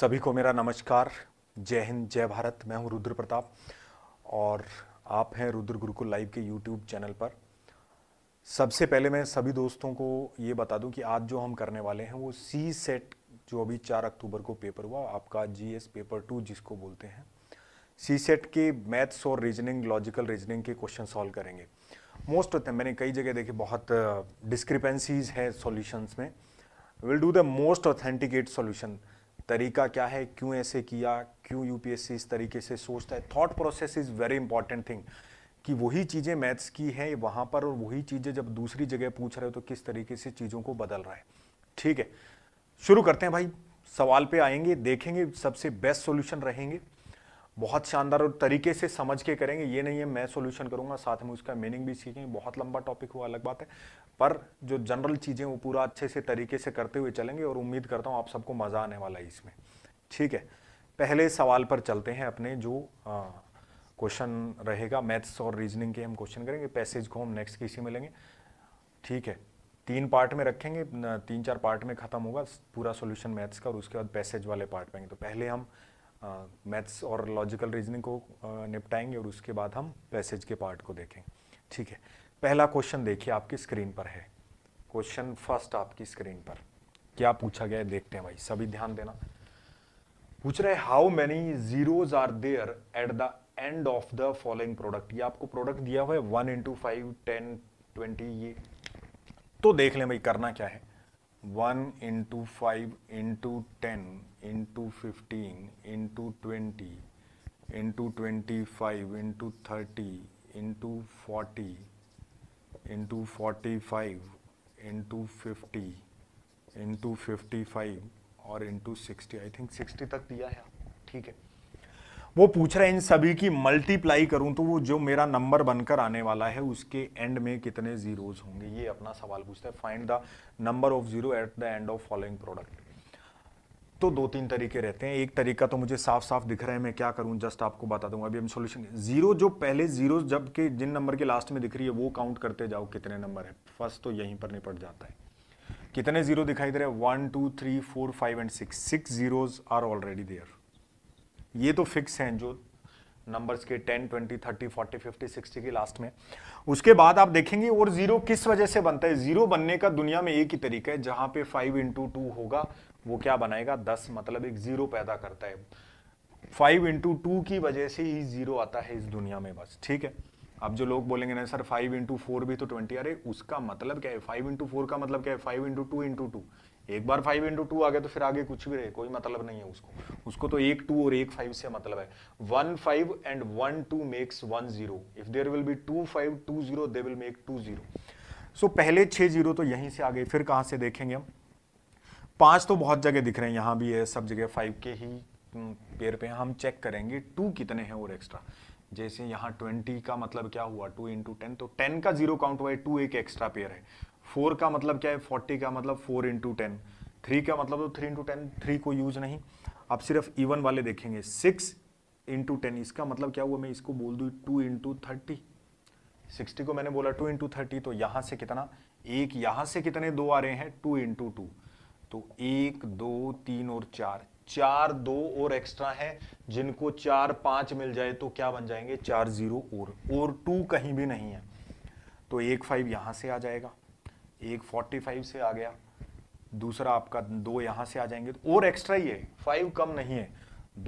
सभी को मेरा नमस्कार जय हिंद जय भारत मैं हूं रुद्र प्रताप और आप हैं रुद्र गुरुकुल लाइव के यूट्यूब चैनल पर सबसे पहले मैं सभी दोस्तों को ये बता दूं कि आज जो हम करने वाले हैं वो सी सेट जो अभी चार अक्टूबर को पेपर हुआ आपका जीएस पेपर टू जिसको बोलते हैं सी सेट के मैथ्स और रीजनिंग लॉजिकल रीजनिंग के क्वेश्चन सॉल्व करेंगे मोस्ट ऑफ द मैंने कई जगह देखे बहुत डिस्क्रिपेंसीज uh, हैं सॉल्यूशंस में will do the most authenticate solution तरीका क्या है क्यों ऐसे किया क्यों यूपीएससी इस तरीके से सोचता है thought process is very important thing कि वही चीज़ें मैथ्स की हैं वहाँ पर और वही चीज़ें जब दूसरी जगह पूछ रहे हो तो किस तरीके से चीज़ों को बदल रहा है ठीक है शुरू करते हैं भाई सवाल पे आएंगे देखेंगे सबसे बेस्ट सॉल्यूशन रहेंगे बहुत शानदार और तरीके से समझ के करेंगे ये नहीं है मैं सोल्यूशन करूंगा साथ में उसका मीनिंग भी सीखेंगे बहुत लंबा टॉपिक हुआ अलग बात है पर जो जनरल चीज़ें वो पूरा अच्छे से तरीके से करते हुए चलेंगे और उम्मीद करता हूँ आप सबको मज़ा आने वाला है इसमें ठीक है पहले सवाल पर चलते हैं अपने जो क्वेश्चन रहेगा मैथ्स और रीजनिंग के हम क्वेश्चन करेंगे पैसेज को हम नेक्स्ट किसी में लेंगे ठीक है तीन पार्ट में रखेंगे तीन चार पार्ट में ख़त्म होगा पूरा सॉल्यूशन मैथ्स का और उसके बाद पैसेज वाले पार्ट में तो पहले हम मैथ्स और लॉजिकल रीजनिंग को निपटाएंगे और उसके बाद हम पैसेज के पार्ट को देखेंगे ठीक है पहला क्वेश्चन देखिए आपकी स्क्रीन पर है क्वेश्चन फर्स्ट आपकी स्क्रीन पर क्या पूछा गया है देखते हैं भाई सभी ध्यान देना पूछ रहे how many zeros are there at the end of the following product ये आपको प्रोडक्ट दिया हुआ है one into five ten twenty ये तो देख लें भाई करना क्या है one into five into ten into fifteen into twenty into twenty five into thirty into forty into forty five into fifty into fifty five और into sixty I think sixty तक दिया है ठीक है वो पूछ रहे हैं इन सभी की मल्टीप्लाई करूं तो वो जो मेरा नंबर बनकर आने वाला है उसके एंड में कितने जीरोज होंगे ये अपना सवाल पूछता है find the number of zero at the end of following product तो दो तीन तरीके रहते हैं एक तरीका तो मुझे साफ साफ दिख रहा है मैं क्या करूं जस्ट आपको बता दूंगा अभी हम सॉल्यूशन जीरो जो पहले जीरो जब के जिन नंबर के लास्ट में दिख रही है वो काउंट करते जाओ कितने नंबर है फर्स्ट तो यहीं पर निपट जाता है कितने जीरो दिखाई दे रहे हैं one two three four five and six six zeros are already there ये तो फिक्स हैं जो नंबर्स के ten twenty thirty forty fifty sixty के लास्ट में उसके बाद आप देखेंगे और जीरो किस वजह से बनता है जीरो बनने का दुनिया में एक ही तरीका है जहां पे फाइव इंटू टू होगा वो क्या बनाएगा दस मतलब एक जीरो पैदा करता है फाइव इंटू टू की वजह से ही जीरो आता है इस दुनिया में बस ठीक है अब जो लोग बोलेंगे ना सर फाइव इंटू फोर भी तो ट्वेंटी अरे उसका मतलब क्या है फाइव इंटू फोर का मतलब क्या है five into two into two एक बार फाइव इंटू टू आ गया तो फिर आगे कुछ भी रहे कोई मतलब नहीं है उसको उसको तो एक टू और एक फाइव से मतलब है one five and one two makes one zero if there will be two five two zero they will make two zero so पहले छः जीरो तो यहीं से आ गए फिर कहाँ से देखेंगे हम पांच तो बहुत जगह दिख रहे हैं यहाँ भी है सब जगह फाइव के ही पेयर पे हम चेक करेंगे टू कितने हैं और एक्स्ट्रा जैसे यहाँ ट्वेंटी का मतलब क्या हुआ टू इंटू टेन तो टेन का जीरो काउंट हुआ है टू एक एक्स्ट्रा पेयर है फोर का मतलब क्या है फोर्टी का मतलब फोर इंटू टेन थ्री का मतलब तो थ्री इंटू टेन थ्री को यूज नहीं आप सिर्फ इवन वाले देखेंगे सिक्स इंटू टेन इसका मतलब क्या हुआ मैं इसको बोल दू टू इंटू थर्टी सिक्सटी को मैंने बोला टू इंटू थर्टी तो यहाँ से कितना एक यहाँ से कितने दो आ रहे हैं टू इंटू टू तो एक दो तीन और चार चार दो और एक्स्ट्रा है जिनको चार पांच मिल जाए तो क्या बन जाएंगे चार जीरो और और टू कहीं भी नहीं है तो एक फाइव यहाँ से आ जाएगा एक फोर्टी फाइव से आ गया दूसरा आपका दो यहां से आ जाएंगे तो और एक्स्ट्रा ही है फाइव कम नहीं है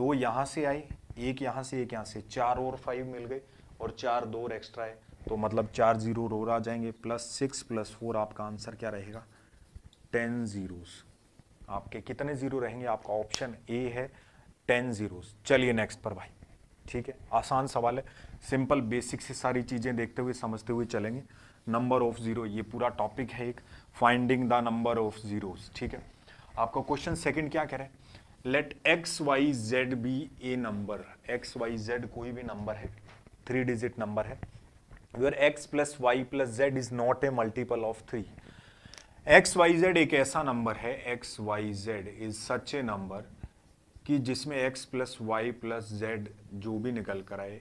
दो यहां से आए एक यहाँ से एक यहाँ से चार और फाइव मिल गए और चार दो और एक्स्ट्रा है तो मतलब चार जीरो और आ जाएंगे प्लस सिक्स प्लस फोर आपका आंसर क्या रहेगा टेन जीरोस आपके कितने ज़ीरो रहेंगे आपका ऑप्शन ए है टेन ज़ीरोस चलिए नेक्स्ट पर भाई ठीक है आसान सवाल है सिंपल बेसिक से सारी चीज़ें देखते हुए समझते हुए चलेंगे नंबर ऑफ ज़ीरो ये पूरा टॉपिक है एक finding the number of zeros ठीक है आपका क्वेश्चन सेकंड क्या कह रहा है let X Y Z be a number X Y Z कोई भी नंबर है थ्री डिजिट नंबर है where X plus Y plus Z is not a multiple of three X Y Z एक ऐसा नंबर है X Y Z is such a number कि जिसमें X plus Y plus Z जो भी निकल कर आए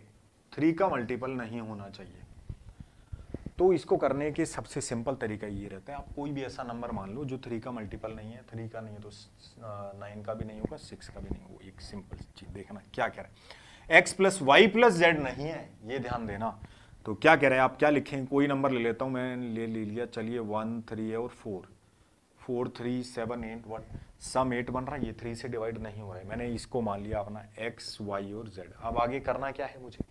थ्री का मल्टीपल नहीं होना चाहिए तो इसको करने के सबसे सिंपल तरीका ये रहता है आप कोई भी ऐसा नंबर मान लो जो थ्री का मल्टीपल नहीं है थ्री का नहीं है तो नाइन uh, का भी नहीं होगा सिक्स का भी नहीं होगा एक सिंपल चीज़ देखना क्या कह रहा है X plus Y plus Z नहीं है ये ध्यान देना तो क्या कह रहे हैं आप क्या लिखें कोई नंबर ले लेता हूँ मैंने ले ले लिया चलिए वन थ्री और four four three seven eight one sum eight बन रहा है ये थ्री से डिवाइड नहीं हो रहा है मैंने इसको मान लिया अपना एक्स वाई और जेड अब आगे करना क्या है मुझे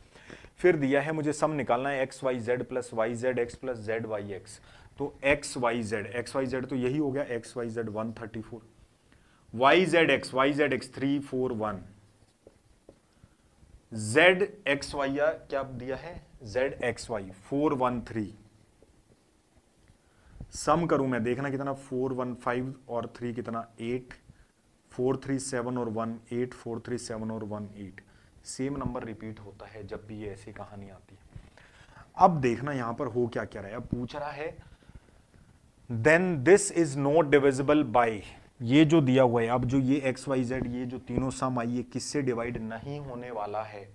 फिर दिया है मुझे सम निकालना है X Y Z plus Y Z X plus Z Y X तो X Y Z X Y Z तो यही हो गया X Y Z one thirty four Y Z X Y Z X three four one Z X Y क्या दिया है Z X Y four one three sum करूं मैं देखना कितना फोर वन फाइव और थ्री कितना एट फोर थ्री सेवन और one eight four three seven और one eight same number repeat होता है जब भी ये ऐसी कहानी आती है अब देखना यहां पर हो क्या क्या रहा है अब पूछ रहा है then this is not divisible by ये जो दिया हुआ है अब जो ये एक्स वाई जेड ये जो तीनों सम आई ये किससे डिवाइड नहीं होने वाला है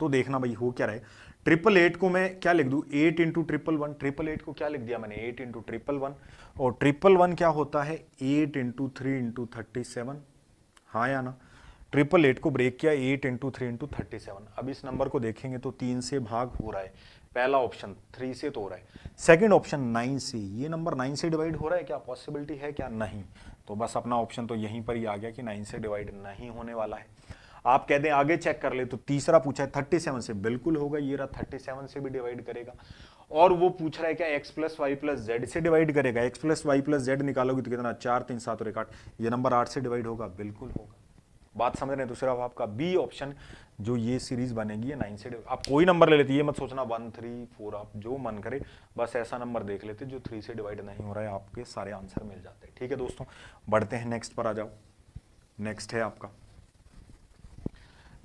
तो देखना भाई हो क्या रहा है ट्रिपल एट को मैं क्या लिख दूँ eight into triple one triple eight को क्या लिख दिया मैंने एट इंटू ट्रिपल वन और ट्रिपल वन क्या होता है eight into three into thirty seven हाँ या ना ट्रिपल एट को ब्रेक किया eight into three into thirty seven अब इस नंबर को देखेंगे तो तीन से भाग हो रहा है पहला ऑप्शन थ्री से तो हो रहा है सेकेंड ऑप्शन नाइन से ये नंबर नाइन से डिवाइड हो रहा है क्या पॉसिबिलिटी है क्या नहीं तो बस अपना ऑप्शन तो यहीं पर ही आ गया कि नाइन से डिवाइड नहीं होने वाला है आप कह दें आगे चेक कर ले तो तीसरा पूछा है थर्टी सेवन से बिल्कुल होगा ये रहा थर्टी सेवन से भी डिवाइड करेगा और वो पूछ रहा है क्या X plus Y plus Z से डिवाइड करेगा X plus Y plus Z निकालोगे तो कितना चार तीन सात और एक आठ ये नंबर आठ से डिवाइड होगा बिल्कुल होगा बात समझ रहे हैं तो सिर्फ आपका बी ऑप्शन जो ये सीरीज बनेगी ये नाइन से आप कोई नंबर ले लेते ये मत सोचना वन थ्री फोर आप जो मन करे बस ऐसा नंबर देख लेते जो थ्री से डिवाइड नहीं हो रहा है आपके सारे आंसर मिल जाते हैं ठीक है दोस्तों बढ़ते हैं नेक्स्ट पर आ जाओ नेक्स्ट है आपका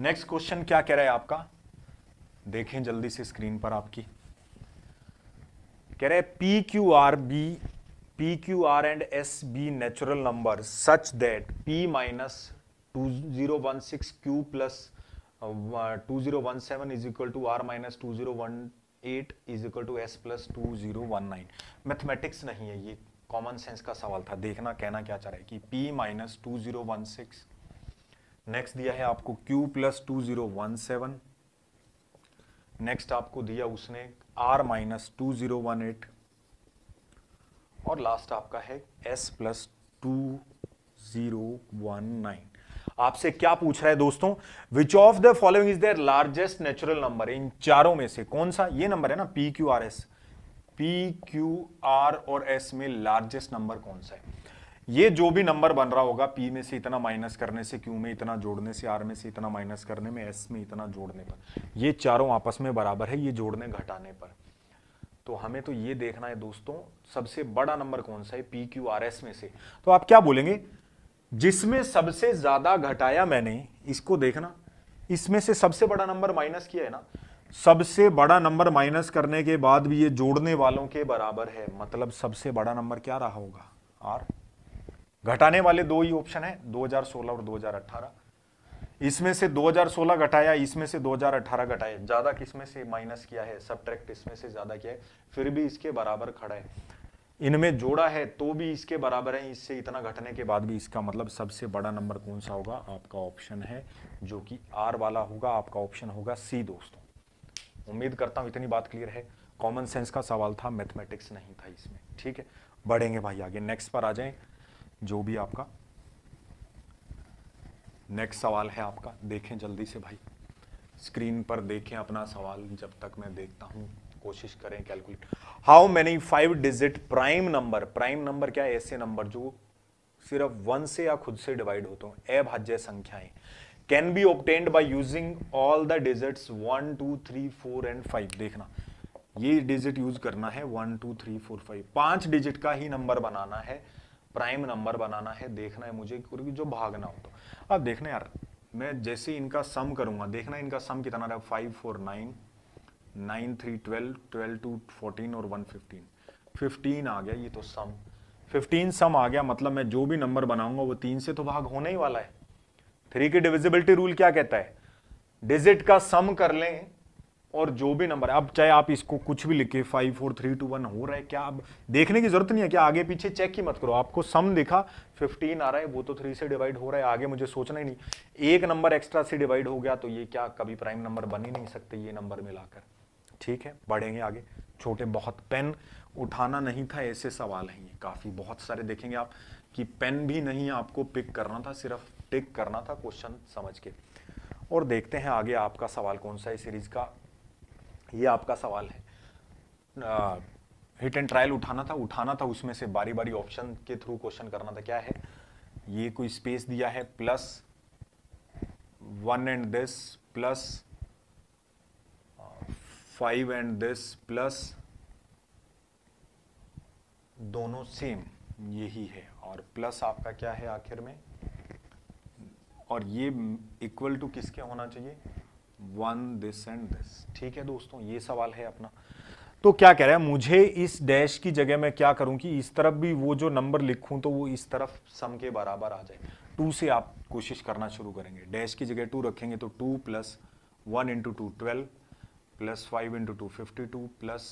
नेक्स्ट क्वेश्चन क्या कह रहा है आपका देखें जल्दी से स्क्रीन पर आपकी कह रहे P Q R be P Q R and S be natural number such that P minus two zero one six Q plus two zero one seven is equal to R minus two zero one eight is equal to S plus two zero one nine mathematics नहीं है ये common sense का सवाल था देखना कहना क्या चाह रहा है कि P minus two zero one six next दिया है आपको Q plus two zero one seven next आपको दिया उसने R minus two zero one eight और लास्ट आपका है S plus two zero one nine आपसे क्या पूछ रहा है दोस्तों which of the following is their largest natural number इन चारों में से कौन सा ये नंबर है ना P Q R S P Q R और एस में लार्जेस्ट नंबर कौन सा है ये जो भी नंबर बन रहा होगा पी में से इतना माइनस करने से क्यू में इतना जोड़ने से आर में से इतना माइनस करने में एस में इतना जोड़ने पर ये चारों आपस में बराबर है ये जोड़ने घटाने पर तो हमें तो ये देखना है दोस्तों सबसे बड़ा नंबर कौन सा है पी क्यू आर एस में से तो आप क्या बोलेंगे जिसमें सबसे ज्यादा घटाया मैंने इसको देखना इसमें से सबसे बड़ा नंबर माइनस किया है ना सबसे बड़ा नंबर माइनस करने के बाद भी ये जोड़ने वालों के बराबर है मतलब सबसे बड़ा नंबर क्या रहा होगा आर घटाने वाले दो ही ऑप्शन है 2016 और 2018 इसमें से 2016 घटाया इसमें से 2018 घटाया ज्यादा किसमें से माइनस किया है सब इसमें से ज्यादा किया है फिर भी इसके बराबर खड़ा है इनमें जोड़ा है तो भी इसके बराबर है इससे इतना घटने के बाद भी इसका मतलब सबसे बड़ा नंबर कौन सा होगा आपका ऑप्शन है जो कि आर वाला होगा आपका ऑप्शन होगा सी दोस्तों उम्मीद करता हूं इतनी बात क्लियर है कॉमन सेंस का सवाल था मैथमेटिक्स नहीं था इसमें ठीक है बढ़ेंगे भाई आगे नेक्स्ट पर आ जाएं जो भी आपका नेक्स्ट सवाल है आपका देखें जल्दी से भाई स्क्रीन पर देखें अपना सवाल जब तक मैं देखता हूं कोशिश करें calculate how many five digit prime number prime number क्या ऐसे नंबर जो सिर्फ वन से या खुद से डिवाइड होते हैं अभाज्य संख्याएं can be obtained by using all the digits one two three four and five देखना ये डिजिट यूज करना है one two three four five पांच डिजिट का ही नंबर बनाना है प्राइम नंबर बनाना है देखना है मुझे क्योंकि जो भागना हो तो अब देखना यार मैं जैसे इनका सम करूंगा देखना इनका सम कितना रहा five four nine nine three twelve twelve two fourteen और वन फिफ्टीन फिफ्टीन आ गया ये तो सम फिफ्टीन सम आ गया मतलब मैं जो भी नंबर बनाऊंगा वो तीन से तो भाग होने ही वाला है थ्री की डिविजिबिलिटी रूल क्या कहता है डिजिट का सम कर लें और जो भी नंबर है अब चाहे आप इसको कुछ भी लिखे five four three two one हो रहा है क्या अब देखने की जरूरत नहीं है क्या आगे पीछे चेक ही मत करो आपको सम देखा फिफ्टीन आ रहा है वो तो थ्री से डिवाइड हो रहा है आगे मुझे सोचना ही नहीं एक नंबर एक्स्ट्रा से डिवाइड हो गया तो ये क्या कभी प्राइम नंबर बन ही नहीं सकते ये नंबर मिलाकर ठीक है बढ़ेंगे आगे छोटे बहुत पेन उठाना नहीं था ऐसे सवाल हैं ये काफ़ी बहुत सारे देखेंगे आप कि पेन भी नहीं आपको पिक करना था सिर्फ टिक करना था क्वेश्चन समझ के और देखते हैं आगे आपका सवाल कौन सा है सीरीज का ये आपका सवाल है हिट एंड ट्रायल उठाना था उठाना था उसमें से बारी बारी ऑप्शन के थ्रू क्वेश्चन करना था क्या है ये कोई स्पेस दिया है plus one and this plus five and this plus दोनों सेम यही है और प्लस आपका क्या है आखिर में और ये इक्वल टू किसके होना चाहिए वन दिस एंड दिस ठीक है दोस्तों ये सवाल है अपना तो क्या कह रहा है मुझे इस डैश की जगह मैं क्या करूं कि इस तरफ भी वो जो नंबर लिखूं तो वो इस तरफ सम के बराबर आ जाए टू से आप कोशिश करना शुरू करेंगे डैश की जगह टू रखेंगे तो two plus one into two twelve plus five into two fifty two plus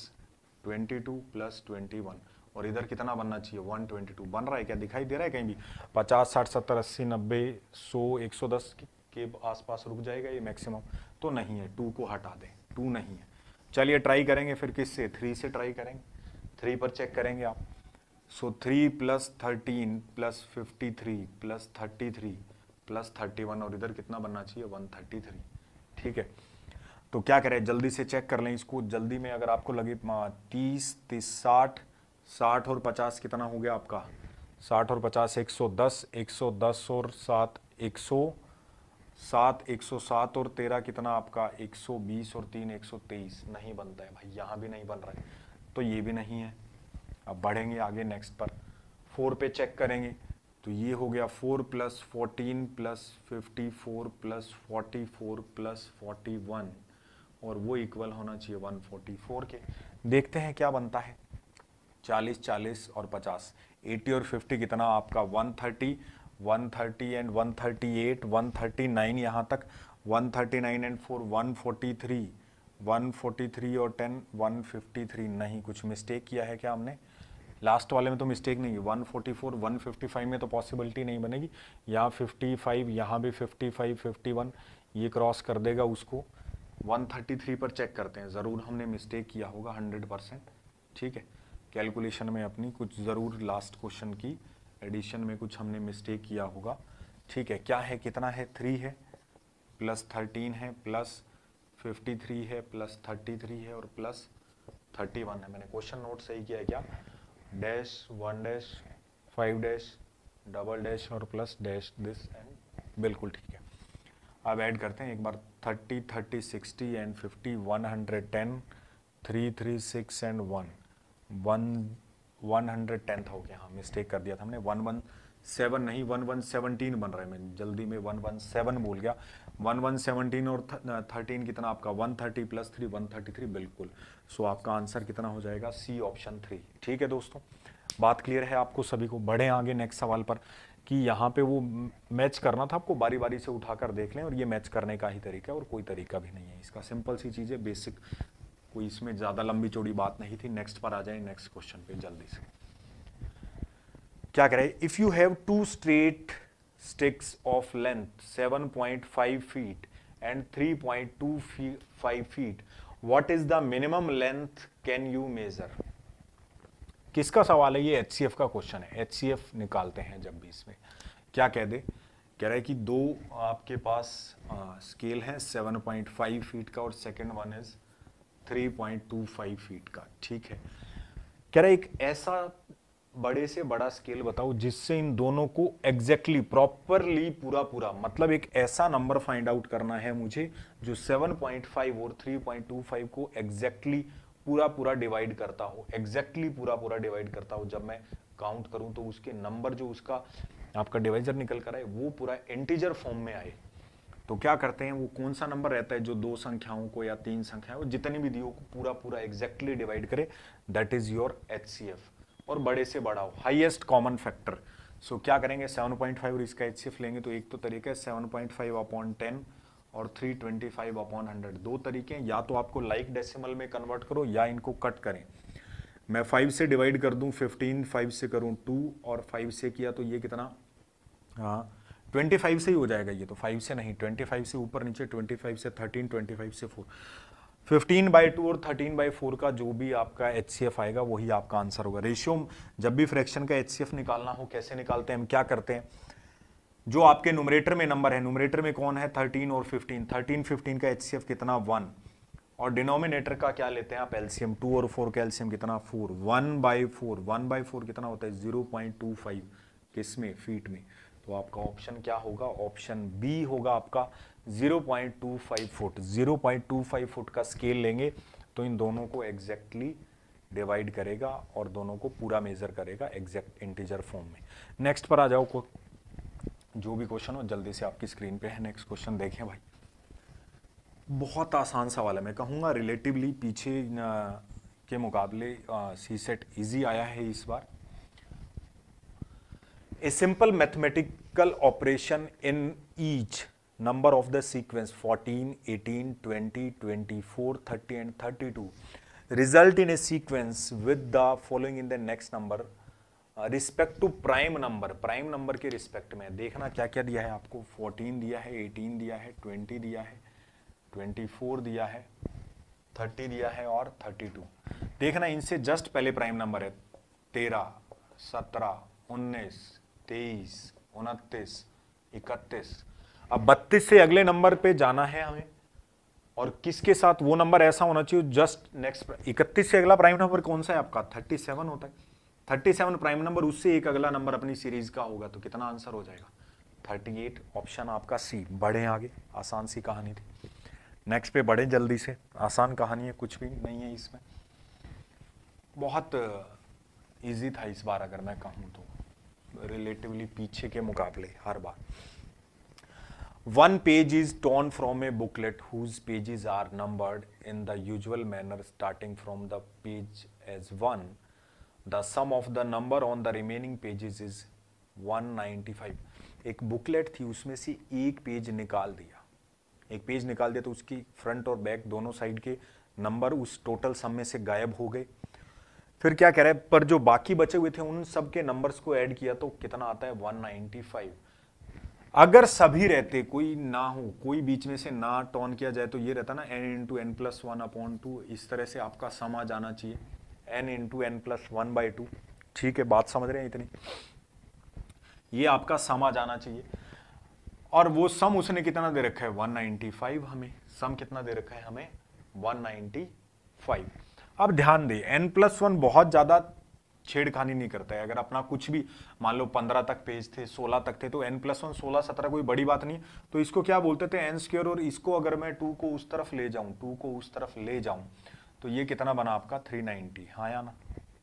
twenty two plus twenty one और इधर कितना बनना चाहिए वन ट्वेंटी टू बन रहा है क्या दिखाई दे रहा है कहीं भी पचास साठ सत्तर अस्सी नब्बे सौ एक सौ दस के आसपास रुक जाएगा ये मैक्सिमम तो नहीं है टू को हटा दें टू नहीं है चलिए ट्राई करेंगे फिर किस से थ्री से ट्राई करेंगे थ्री पर चेक करेंगे आप so three plus thirteen plus fifty three plus thirty three plus thirty one और इधर कितना बनना चाहिए वन थर्टी थ्री ठीक है तो क्या करें जल्दी से चेक कर लें इसको जल्दी में अगर आपको लगे तीस तीस साठ साठ और पचास कितना हो गया आपका साठ और पचास एक सौ दस एक सौ दस और सात एक सौ सात एक सौ सात और तेरह कितना आपका एक सौ बीस और तीन एक सौ तेईस नहीं बनता है भाई यहाँ भी नहीं बन रहा है तो ये भी नहीं है अब बढ़ेंगे आगे नेक्स्ट पर फोर पे चेक करेंगे तो ये हो गया four plus fourteen plus fifty four plus forty four plus forty one और वो इक्वल होना चाहिए वन फोर्टी फोर के देखते हैं क्या बनता है चालीस चालीस और पचास एटी और फिफ्टी कितना आपका वन थर्टी 130 एंड 138, 139 यहाँ तक 139 एंड 4, 143, 143 और 10, 153 नहीं कुछ मिस्टेक किया है क्या हमने लास्ट वाले में तो मिस्टेक नहीं है 144, 155 में तो पॉसिबिलिटी नहीं बनेगी यहाँ 55, यहाँ भी 55, 51 ये क्रॉस कर देगा उसको 133 पर चेक करते हैं ज़रूर हमने मिस्टेक किया होगा 100 परसेंट ठीक है कैलकुलेशन में अपनी कुछ ज़रूर लास्ट क्वेश्चन की एडिशन में कुछ हमने मिस्टेक किया होगा ठीक है क्या है कितना है थ्री है प्लस थर्टीन है प्लस फिफ्टी थ्री है प्लस थर्टी थ्री है और प्लस थर्टी वन है मैंने क्वेश्चन नोट सही किया है क्या dash one dash five dash double dash और प्लस डैश दिस एंड बिल्कुल ठीक है अब ऐड करते हैं एक बार thirty thirty sixty and fifty one hundred ten three three six and one one one hundred tenth हो गया हाँ मिस्टेक कर दिया था हमने वन वन सेवन नहीं वन वन सेवनटीन बन रहा है मैं जल्दी में वन वन सेवन बोल गया वन वन सेवनटीन और थर्टीन कितना आपका one thirty plus three one thirty three बिल्कुल सो आपका आंसर कितना हो जाएगा सी ऑप्शन थ्री ठीक है दोस्तों बात क्लियर है आपको सभी को बढ़े आगे नेक्स्ट सवाल पर कि यहाँ पे वो मैच करना था आपको बारी बारी से उठा कर देख लें और ये मैच करने का ही तरीका है और कोई तरीका भी नहीं है इसका सिंपल सी चीज़ है बेसिक कोई इसमें ज़्यादा लंबी चौड़ी बात नहीं थी नेक्स्ट पर आ जाए नेक्स्ट क्वेश्चन पे जल्दी से क्या कह रहे if you have two straight sticks of length 7.5 feet and 3.25 feet what is the minimum length can you measure किसका सवाल है ये एच का क्वेश्चन है एच निकालते हैं जब भी इसमें क्या कह दे कह रहा है कि दो आपके पास आ, स्केल है 7.5 फीट का और सेकंड वन इज़ 3.25 फीट का ठीक है कह रहा एक ऐसा बड़े से बड़ा स्केल बताओ जिससे इन दोनों को एग्जैक्टली प्रॉपरली पूरा पूरा मतलब एक ऐसा नंबर फाइंड आउट करना है मुझे जो 7.5 और 3.25 को एग्जैक्टली पूरा पूरा डिवाइड करता हो एग्जैक्टली पूरा पूरा डिवाइड करता हो जब मैं काउंट करूं तो उसके नंबर जो उसका आपका डिवाइजर निकल कर आए वो पूरा एंटीजर फॉर्म में आए तो क्या करते हैं वो कौन सा नंबर रहता है जो दो संख्याओं को या तीन संख्याओं जितनी भी दी हो पूरा पूरा एग्जैक्टली डिवाइड करे दैट इज योर एच और बड़े से बड़ा हो हाइएस्ट कॉमन फैक्टर सो क्या करेंगे 7.5 और इसका एच लेंगे तो एक तो तरीका है seven point five upon ten और 325 ट्वेंटी फाइव अपॉन हंड्रेड दो तरीके हैं या तो आपको लाइक like डेसिमल में कन्वर्ट करो या इनको कट करें मैं फाइव से डिवाइड कर दूँ फिफ्टीन फाइव से करूँ टू और फाइव से किया तो ये कितना हाँ 25 से ही हो जाएगा ये तो 5 से नहीं 25 से ऊपर नीचे 25 से 13 25 से 4 15 बाई टू और 13 बाई फोर का जो भी आपका एच आएगा वही आपका आंसर होगा रेशियो जब भी फ्रैक्शन का एच निकालना हो कैसे निकालते हैं हम क्या करते हैं जो आपके नोमरेटर में नंबर है नोमरेटर में कौन है थर्टीन और फिफ्टीन थर्टीन फिफ्टीन का एच कितना वन और डिनोमिनेटर का क्या लेते हैं आप एल्सियम टू और फोर का एल्सियम कितना four one by four one by four कितना होता है जीरो पॉइंट टू फाइव किस में फीट में तो आपका ऑप्शन क्या होगा ऑप्शन बी होगा आपका 0.25 फुट 0.25 फुट का स्केल लेंगे तो इन दोनों को एग्जैक्टली डिवाइड करेगा और दोनों को पूरा मेजर करेगा एग्जैक्ट इंटीजर फॉर्म में नेक्स्ट पर आ जाओ को जो भी क्वेश्चन हो जल्दी से आपकी स्क्रीन पे है नेक्स्ट क्वेश्चन देखें भाई बहुत आसान सवाल है मैं कहूँगा रिलेटिवली पीछे के मुकाबले सी सेट ईजी आया है इस बार a simple mathematical operation in each number of the sequence 14, 18, 20, 24, 30 and 32 result in a sequence with the following in the next number respect to prime number prime number के respect में देखना क्या क्या दिया है आपको 14 दिया है 18 दिया है 20 दिया है 24 दिया है 30 दिया है और 32 देखना इनसे जस्ट पहले प्राइम नंबर है 13, 17, 19, तेईस उनतीस इकतीस अब बत्तीस से अगले नंबर पे जाना है हमें और किसके साथ वो नंबर ऐसा होना चाहिए जस्ट नेक्स्ट इकतीस से अगला प्राइम नंबर कौन सा है आपका थर्टी सेवन होता है थर्टी सेवन प्राइम नंबर उससे एक अगला नंबर अपनी सीरीज का होगा तो कितना आंसर हो जाएगा थर्टी एट ऑप्शन आपका सी बढ़े आगे आसान सी कहानी थी नेक्स्ट पे बढ़े जल्दी से आसान कहानी है कुछ भी नहीं है इसमें बहुत ईजी था इस बार अगर मैं कहूँ तो रिलेटिवली पीछे के मुकाबले हर बार one page is torn from a booklet whose pages are numbered in the usual manner starting from the page as one the sum of the number on the remaining pages is one five एक booklet थी उसमें से एक page निकाल दिया एक page निकाल दिया तो उसकी फ्रंट और बैक दोनों साइड के नंबर उस टोटल सम में से गायब हो गए फिर क्या कह रहे हैं पर जो बाकी बचे हुए थे उन सब के नंबर्स को ऐड किया तो कितना आता है 195 अगर सभी रहते कोई ना हो कोई बीच में से ना टॉन किया जाए तो ये रहता ना N into N plus one upon two इस तरह से आपका सम आ जाना चाहिए N into N plus one by two ठीक है बात समझ रहे हैं इतनी ये आपका सम आ जाना चाहिए और वो सम उसने कितना दे रखा है 195 हमें सम कितना दे रखा है हमें 195 अब ध्यान दें एन प्लस वन बहुत ज़्यादा छेड़खानी नहीं करता है अगर अपना कुछ भी मान लो पंद्रह तक पेज थे सोलह तक थे तो एन प्लस वन सोलह सत्रह कोई बड़ी बात नहीं तो इसको क्या बोलते थे एन स्क्योर और इसको अगर मैं टू को उस तरफ ले जाऊं टू को उस तरफ ले जाऊं तो ये कितना बना आपका थ्री नाइन्टी हाँ या ना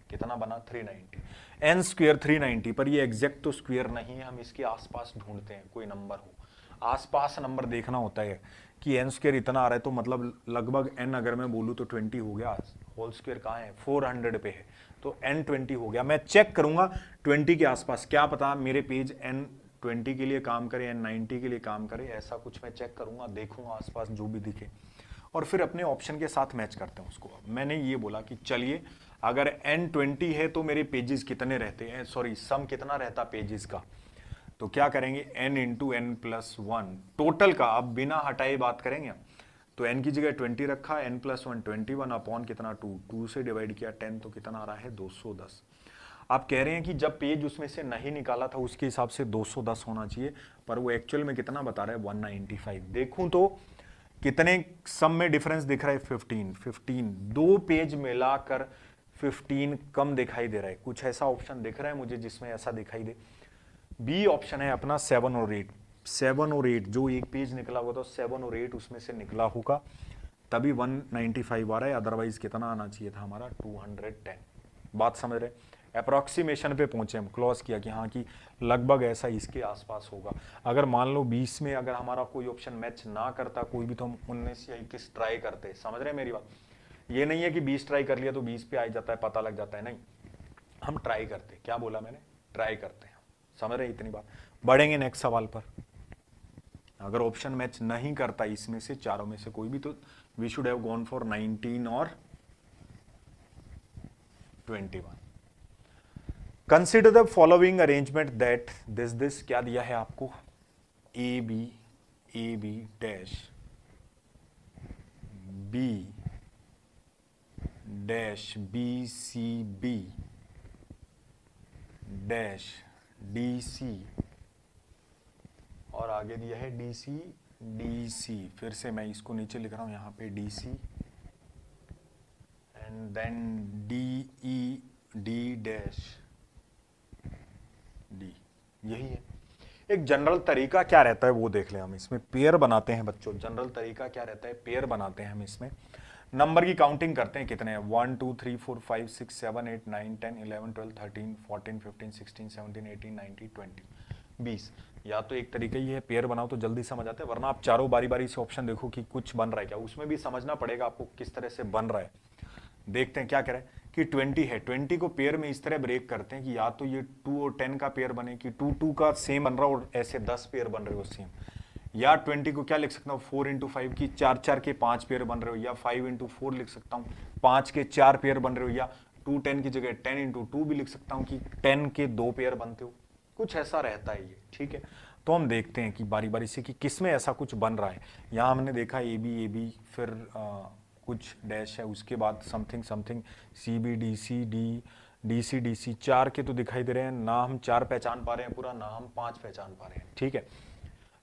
कितना बना three ninety N square three ninety पर ये एग्जैक्ट तो स्क्वेयर नहीं है हम इसके आसपास ढूंढते हैं कोई नंबर हो आसपास नंबर देखना होता है कि एन स्क्र इतना आ रहा है तो मतलब लगभग एन अगर मैं बोलूँ तो ट्वेंटी हो गया होल स्क्वेयर कहाँ है फोर हंड्रेड पे है तो एन ट्वेंटी हो गया मैं चेक करूंगा ट्वेंटी के आसपास क्या पता मेरे पेज एन ट्वेंटी के लिए काम करे एन नाइन्टी के लिए काम करे ऐसा कुछ मैं चेक करूंगा देखूंगा आसपास जो भी दिखे और फिर अपने ऑप्शन के साथ मैच करते हैं उसको मैंने ये बोला कि चलिए अगर एन ट्वेंटी है तो मेरे पेजेस कितने रहते हैं सॉरी सम कितना रहता पेजेस का तो क्या करेंगे N into N plus one total का अब बिना हटाए बात करेंगे तो एन की जगह ट्वेंटी रखा N plus one twenty one upon कितना टू टू से डिवाइड किया टेन तो कितना आ रहा है दो सौ दस आप कह रहे हैं कि जब पेज उसमें से नहीं निकाला था उसके हिसाब से 210 होना चाहिए पर वो एक्चुअल में कितना बता रहा है 195 देखूं तो कितने सम में डिफरेंस दिख रहा है 15 15 दो पेज मिलाकर 15 कम दिखाई दे रहा है कुछ ऐसा ऑप्शन दिख रहा है मुझे जिसमें ऐसा दिखाई दे बी ऑप्शन है अपना सेवन और एट सेवन और एट जो एक पेज निकला हुआ था सेवन और एट उसमें से निकला होगा तभी 195 आ रहा है अदरवाइज कितना आना चाहिए था हमारा 210 बात समझ रहे अप्रॉक्सीमेशन पे पहुंचे हम क्लॉज किया कि हाँ कि लगभग ऐसा इसके आसपास होगा अगर मान लो 20 में अगर हमारा कोई ऑप्शन मैच ना करता कोई भी तो हम उन्नीस या इक्कीस ट्राई करते समझ रहे मेरी बात ये नहीं है कि 20 ट्राई कर लिया तो 20 पे आ जाता है पता लग जाता है नहीं हम ट्राई करते क्या बोला मैंने ट्राई करते हैं समझ रहे इतनी बात बढ़ेंगे नेक्स्ट सवाल पर अगर ऑप्शन मैच नहीं करता इसमें से चारों में से कोई भी तो we should have gone for 19 और 21 consider the following arrangement that this this क्या दिया है आपको A B A B dash B dash B C B dash D C और आगे दिया है डी सी डी सी फिर से मैं इसको नीचे लिख रहा हूँ यहाँ पे D C and then D E D dash D यही है एक जनरल तरीका क्या रहता है वो देख लें हम इसमें पेयर बनाते हैं बच्चों जनरल तरीका क्या रहता है पेयर बनाते हैं हम इसमें नंबर की काउंटिंग करते हैं कितने one two three four five six seven eight nine ten eleven twelve thirteen fourteen fifteen sixteen seventeen eighteen nineteen twenty बीस या तो एक तरीका ये है पेयर बनाओ तो जल्दी समझ आते हैं वरना आप चारों बारी बारी से ऑप्शन देखो कि कुछ बन रहा है क्या उसमें भी समझना पड़ेगा आपको किस तरह से बन रहा है देखते हैं क्या करें कि ट्वेंटी है ट्वेंटी को पेयर में इस तरह ब्रेक करते हैं कि या तो ये टू और टेन का पेयर बने कि टू टू का सेम बन रहा हो और ऐसे दस पेयर बन रहे हो सेम या ट्वेंटी को क्या लिख सकता हूँ फोर इंटू फाइव की चार चार के पांच पेयर बन रहे हो या फाइव इंटू फोर लिख सकता हूँ पांच के चार पेयर बन रहे हो या टू टेन की जगह टेन इंटू टू भी लिख सकता हूँ कि टेन के दो पेयर बनते हो कुछ ऐसा रहता है ये ठीक है तो हम देखते हैं कि बारी बारी से कि किस में ऐसा कुछ बन रहा है यहाँ हमने देखा ए बी ए बी फिर आ, कुछ डैश है उसके बाद something something C B D C D D C D C चार के तो दिखाई दे रहे हैं ना हम चार पहचान पा रहे हैं पूरा ना हम पाँच पहचान पा रहे हैं ठीक है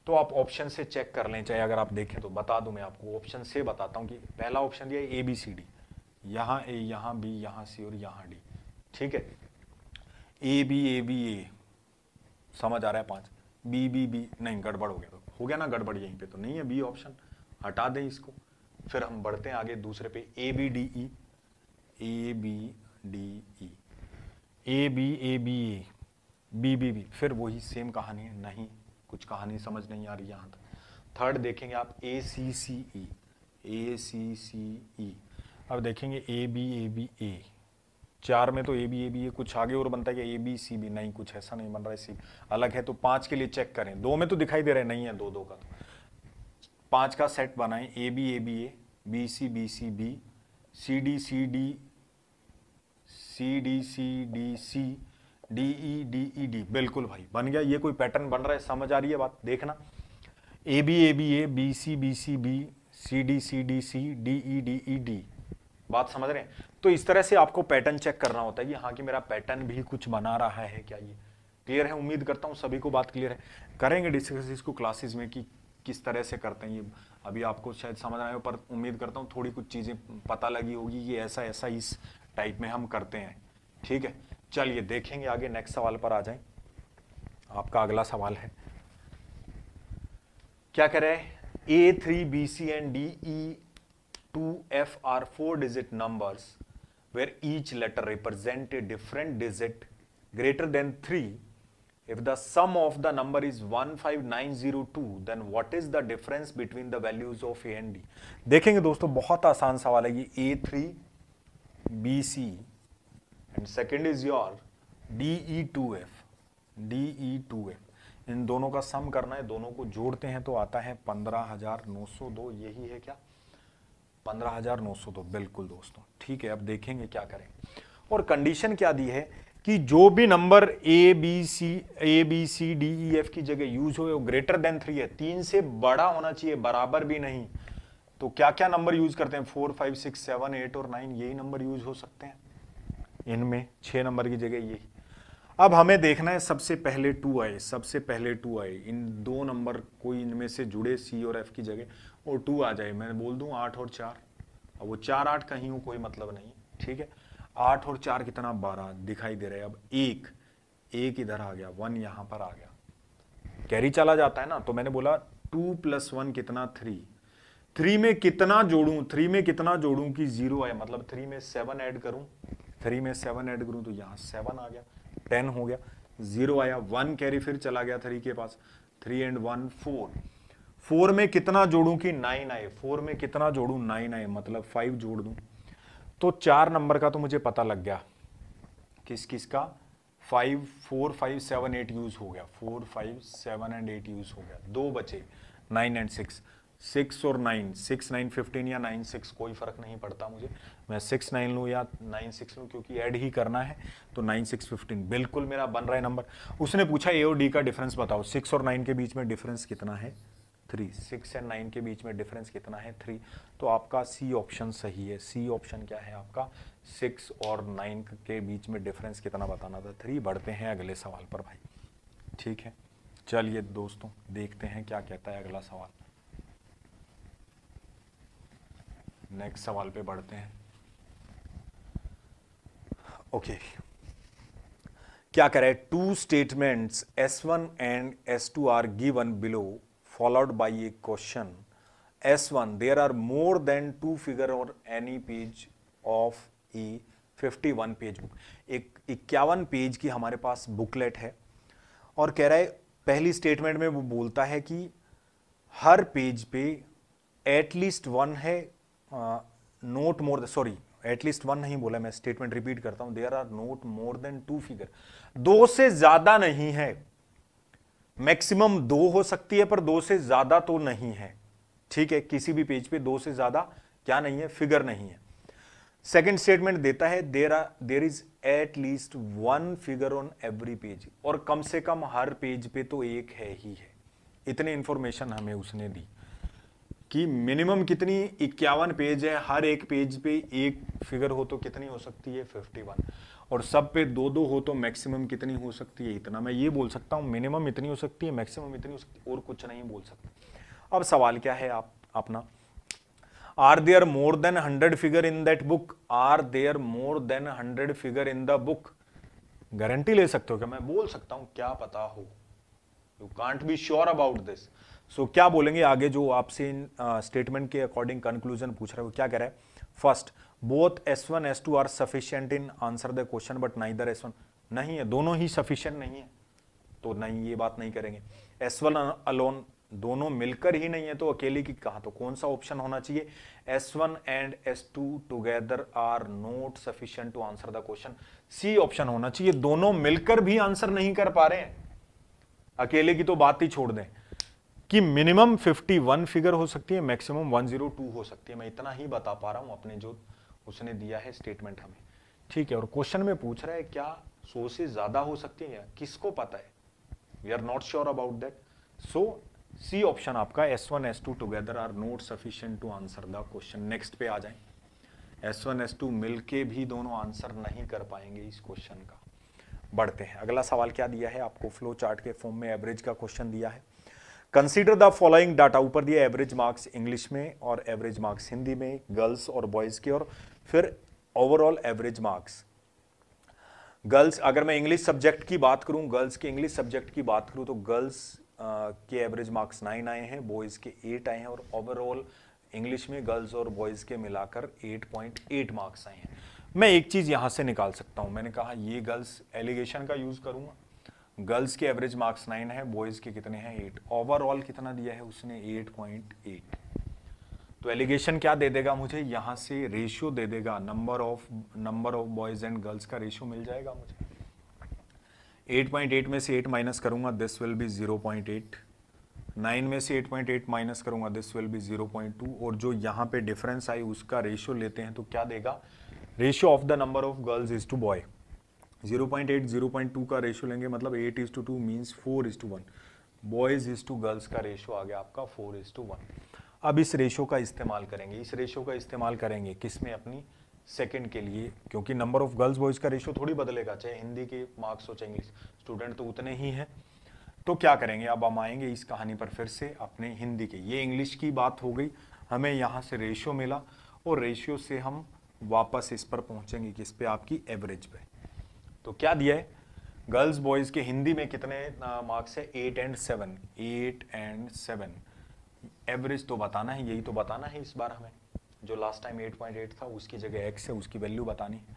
तो आप ऑप्शन से चेक कर लें चाहे अगर आप देखें तो बता दूं मैं आपको ऑप्शन से बताता हूँ कि पहला ऑप्शन दिया ए बी सी डी यहाँ ए यहाँ बी यहाँ सी और यहाँ डी ठीक है ए बी ए बी ए समझ आ रहा है पाँच बी बी बी नहीं गड़बड़ हो गया तो हो गया ना गड़बड़ यहीं पे तो नहीं है बी ऑप्शन हटा दें इसको फिर हम बढ़ते हैं आगे दूसरे पे A B D E A B D E A B A B A B B B फिर वही सेम कहानी है नहीं कुछ कहानी समझ नहीं आ रही यहाँ तक थर्ड देखेंगे आप ए सी सी ई ए सी सी ई अब देखेंगे ए बी ए बी ए चार में तो ए बी ए बी ए कुछ आगे और बनता है कि ए बी सी बी नहीं कुछ ऐसा नहीं बन रहा है सी अलग है तो पांच के लिए चेक करें दो में तो दिखाई दे रहे नहीं है दो दो का तो का सेट बनाएं A B A B A B C B C B C D C D C D C D C D E D E D बिल्कुल भाई बन गया ये कोई पैटर्न बन रहा है समझ आ रही है बात देखना A B A B A B C B C B C D C D C D E D E D बात समझ रहे हैं तो इस तरह से आपको पैटर्न चेक करना होता है कि हाँ कि मेरा पैटर्न भी कुछ बना रहा है क्या ये क्लियर है उम्मीद करता हूँ सभी को बात क्लियर है करेंगे डिस्कस इसको क्लासेज में कि किस तरह से करते हैं ये अभी आपको शायद समझ आए पर उम्मीद करता हूँ थोड़ी कुछ चीज़ें पता लगी होगी कि ऐसा ऐसा इस टाइप में हम करते हैं ठीक है चलिए देखेंगे आगे नेक्स्ट सवाल पर आ जाए आपका अगला सवाल है क्या कह रहे A three B C and D E two F are four digit number where each letter represent a different digit greater than three if the sum of the number is one five nine zero two then what is the difference between the values of A and D देखेंगे दोस्तों बहुत आसान सवाल है ये A three B C and second is your D E two F D E two F इन दोनों का सम करना है दोनों को जोड़ते हैं तो आता है पंद्रह हजार नौ सौ दो यही है क्या पंद्रह हजार नौ सौ दो बिल्कुल दोस्तों ठीक है अब देखेंगे क्या करें और कंडीशन क्या दी है कि जो भी number A B C A B C D E F की जगह यूज हो वो ग्रेटर देन थ्री है तीन से बड़ा होना चाहिए बराबर भी नहीं तो क्या क्या नंबर यूज करते हैं four five six seven eight और नाइन यही नंबर यूज हो सकते हैं इनमें छः नंबर की जगह यही अब हमें देखना है सबसे पहले टू आए सबसे पहले टू आए इन दो नंबर कोई इनमें से जुड़े सी और एफ की जगह और टू आ जाए मैं बोल दू आठ और चार अब वो चार आठ कहीं हो कोई मतलब नहीं ठीक है आठ और चार कितना बारह दिखाई दे रहा है अब एक एक इधर आ गया वन यहाँ पर आ गया कैरी चला जाता है ना तो मैंने बोला टू प्लस वन कितना थ्री थ्री में कितना जोड़ूं थ्री में कितना जोड़ूं कि जीरो आए मतलब थ्री में सेवन ऐड करूं थ्री में सेवन ऐड करूँ तो यहाँ सेवन आ गया टेन हो गया जीरो आया वन कैरी फिर चला गया थ्री के पास three and one four four में कितना जोड़ू कि नाइन आए फोर में कितना जोड़ू नाइन आए मतलब फाइव जोड़ दू तो चार नंबर का तो मुझे पता लग गया किस किस का five four five seven eight use हो गया four five seven and eight use हो गया दो बचे नाइन एंड सिक्स सिक्स और नाइन सिक्स नाइन फिफ्टीन या नाइन सिक्स कोई फ़र्क नहीं पड़ता मुझे मैं सिक्स नाइन लूँ या नाइन सिक्स लूँ क्योंकि ऐड ही करना है तो नाइन सिक्स फिफ्टीन बिल्कुल मेरा बन रहा है नंबर उसने पूछा ए और डी का डिफरेंस बताओ सिक्स और नाइन के बीच में डिफरेंस कितना है थ्री सिक्स एंड नाइन के बीच में डिफरेंस कितना है थ्री तो आपका सी ऑप्शन सही है सी ऑप्शन क्या है आपका सिक्स और नाइन के बीच में डिफरेंस कितना बताना था थ्री बढ़ते हैं अगले सवाल पर भाई ठीक है चलिए दोस्तों देखते हैं क्या कहता है अगला सवाल नेक्स्ट सवाल पे बढ़ते हैं ओके okay. क्या करें two statements S one and S two are given below followed by a question S one there are more than two figure और any page of a fifty one page book एक इक्यावन page की हमारे पास booklet है और कह रहा है पहली स्टेटमेंट में वो बोलता है कि हर पेज पे एटलीस्ट वन है not more sorry at least one नहीं बोला मैं स्टेटमेंट रिपीट करता हूं there are not more than two figure दो से ज्यादा नहीं है मैक्सिमम दो हो सकती है पर दो से ज्यादा तो नहीं है ठीक है किसी भी पेज पे दो से ज्यादा क्या नहीं है फिगर नहीं है सेकेंड स्टेटमेंट देता है there are there is at least one figure on every page और कम से कम हर पेज पे तो एक है ही है इतने इंफॉर्मेशन हमें उसने दी कि मिनिमम कितनी इक्यावन पेज है हर एक पेज पे एक फिगर हो तो कितनी हो सकती है वन और सब पे दो दो हो तो मैक्सिमम कितनी हो सकती है इतना मैं ये बोल सकता हूँ मिनिमम इतनी हो सकती है मैक्सिमम इतनी हो सकती है और कुछ नहीं बोल सकता अब सवाल क्या है आप अपना are there more than hundred figure in that book are there more than hundred figure in the book guarantee ले सकते हो क्या मैं बोल सकता हूँ क्या पता हो you can't be sure about this so क्या बोलेंगे आगे जो आपसे इन स्टेटमेंट के अकॉर्डिंग कंक्लूजन पूछ रहे हो क्या कह रहे हैं first both S one S two are sufficient in answer the question but neither S one नहीं है दोनों ही सफिशियंट नहीं है तो नहीं ये बात नहीं करेंगे एस वन अलोन दोनों मिलकर ही नहीं है तो अकेले की कहा तो कौन सा ऑप्शन होना चाहिए S one and S two together are not sufficient to answer the question C option होना चाहिए दोनों मिलकर भी आंसर नहीं कर पा रहे हैं अकेले की तो बात ही छोड़ दें कि मिनिमम 51 फिगर हो सकती है मैक्सिमम 102 हो सकती है मैं इतना ही बता पा रहा हूं अपने जो उसने दिया है स्टेटमेंट हमें ठीक है और क्वेश्चन में पूछ रहा है क्या सो से ज्यादा हो सकती है किसको पता है we are not sure about that so C option आपका S one S two together are not sufficient to answer the question next पे आ जाए एस वन एस टू मिल के भी दोनों आंसर नहीं कर पाएंगे इस क्वेश्चन का बढ़ते हैं अगला सवाल क्या दिया है आपको फ्लो चार्ट के फॉर्म में एवरेज का क्वेश्चन दिया है कंसीडर द फॉलोइंग डाटा ऊपर दिया एवरेज मार्क्स इंग्लिश में और एवरेज मार्क्स हिंदी में गर्ल्स और बॉयज़ के और फिर ओवरऑल एवरेज मार्क्स गर्ल्स अगर मैं इंग्लिश सब्जेक्ट की बात करूं गर्ल्स के इंग्लिश सब्जेक्ट की बात करूं तो गर्ल्स के एवरेज मार्क्स नाइन आए हैं बॉयज़ के एट आए हैं और ओवरऑल इंग्लिश में गर्ल्स और बॉयज़ के मिलाकर एट पॉइंट एट मार्क्स आए हैं मैं एक चीज़ यहाँ से निकाल सकता हूँ मैंने कहा ये गर्ल्स एलिगेशन का यूज़ करूँगा गर्ल्स के एवरेज मार्क्स नाइन है बॉयज़ के कितने हैं एट ओवरऑल कितना दिया है उसने एट पॉइंट एट तो एलिगेशन क्या दे देगा मुझे यहाँ से रेशियो दे देगा number of number of boys and girls का रेशियो मिल जाएगा मुझे 8.8 में से 8 माइनस करूंगा दिस विल बी 0.8 9 में से 8.8 माइनस करूंगा दिस विल बी 0.2 और जो यहाँ पे डिफरेंस आई उसका रेशियो लेते हैं तो क्या देगा ratio of the number of girls is to boy zero point eight zero point two का रेशो लेंगे मतलब eight is to two means four is to one boys is to girls का रेशो आ गया आपका फोर इज़ टू वन अब इस ratio का इस्तेमाल करेंगे इस रेशो का इस्तेमाल करेंगे किस में अपनी सेकेंड के लिए क्योंकि नंबर ऑफ गर्ल्स बॉयज़ का रेशो थोड़ी बदलेगा चाहे हिंदी के मार्क्स हो चाहे इंग्लिश स्टूडेंट तो उतने ही हैं तो क्या करेंगे अब हम आएंगे इस कहानी पर फिर से अपने हिंदी के ये इंग्लिश की बात हो गई हमें यहाँ से रेशियो मिला और रेशियो से हम वापस इस पर पहुँचेंगे किस पे आपकी एवरेज पे तो क्या दिया है गर्ल्स बॉयज के हिंदी में कितने मार्क्स है eight and seven eight and seven average तो बताना है यही तो बताना है इस बार हमें जो last time eight point eight था उसकी जगह एक्स है उसकी वैल्यू बतानी है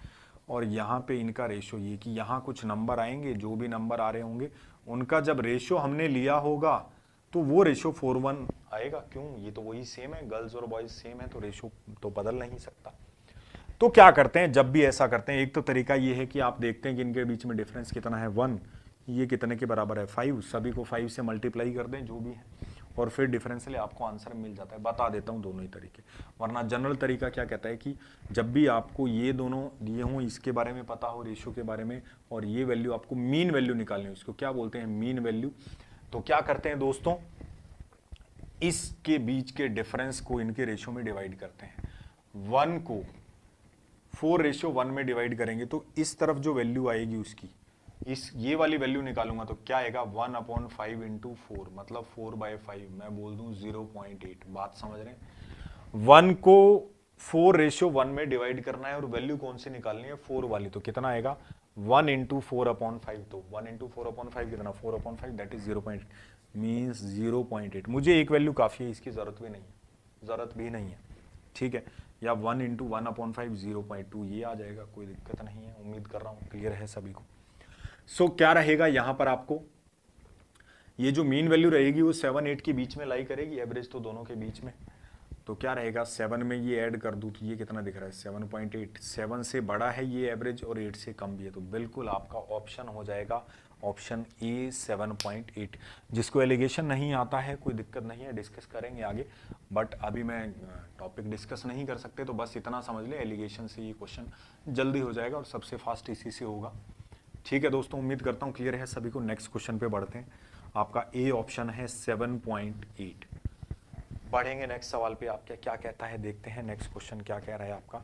और यहाँ पे इनका रेशो ये कि यहाँ कुछ नंबर आएंगे जो भी नंबर आ रहे होंगे उनका जब रेशो हमने लिया होगा तो वो रेशो फोर वन आएगा क्यों ये तो वही सेम है गर्ल्स और बॉयज़ सेम है तो रेशो तो बदल नहीं सकता तो क्या करते हैं जब भी ऐसा करते हैं एक तो तरीका ये है कि आप देखते हैं कि इनके बीच में डिफरेंस कितना है वन ये कितने के बराबर है फाइव सभी को फाइव से मल्टीप्लाई कर दें जो भी है और फिर डिफरेंशियल आपको आंसर मिल जाता है बता देता हूँ दोनों ही तरीके वरना जनरल तरीका क्या कहता है कि जब भी आपको ये दोनों दिए हों इसके बारे में पता हो रेशियो के बारे में और ये वैल्यू आपको मीन वैल्यू निकालनी हो इसको क्या बोलते हैं मीन वैल्यू तो क्या करते हैं दोस्तों इसके बीच के डिफरेंस को इनके रेशो में डिवाइड करते हैं वन को फोर रेशियो वन में डिवाइड करेंगे तो इस तरफ जो वैल्यू आएगी उसकी इस ये वाली वैल्यू निकालूंगा तो क्या आएगा one upon five into four मतलब फोर बाई फाइव मैं बोल दूं जीरो पॉइंट एट बात समझ रहे वन को फोर रेशियो वन में डिवाइड करना है और वैल्यू कौन सी निकालनी है फोर वाली तो कितना आएगा one into four upon five तो one into four upon five कितना four upon five that is zero point means zero point eight मुझे एक वैल्यू काफ़ी है इसकी ज़रूरत भी नहीं है ज़रूरत भी नहीं है ठीक है या one into one upon five zero point two ये आ जाएगा कोई दिक्कत नहीं है उम्मीद कर रहा हूँ क्लियर है सभी को सो so, क्या रहेगा यहाँ पर आपको ये जो मीन वैल्यू रहेगी वो सेवन एट के बीच में लाई करेगी एवरेज तो दोनों के बीच में तो क्या रहेगा सेवन में ये ऐड कर दूँ तो ये कितना दिख रहा है सेवन पॉइंट एट सेवन से बड़ा है ये एवरेज और एट से कम भी है तो बिल्कुल आपका ऑप्शन हो जाएगा ऑप्शन ए 7.8 जिसको एलिगेशन नहीं आता है कोई दिक्कत नहीं है डिस्कस करेंगे आगे बट अभी मैं टॉपिक डिस्कस नहीं कर सकते तो बस इतना समझ ले एलिगेशन से ये क्वेश्चन जल्दी हो जाएगा और सबसे फास्ट इसी से होगा ठीक है दोस्तों उम्मीद करता हूँ क्लियर है सभी को नेक्स्ट क्वेश्चन पे बढ़ते हैं आपका ए ऑप्शन है एट बढ़ेंगे नेक्स्ट सवाल पे आपके क्या कहता है देखते हैं नेक्स्ट क्वेश्चन क्या कह रहा है आपका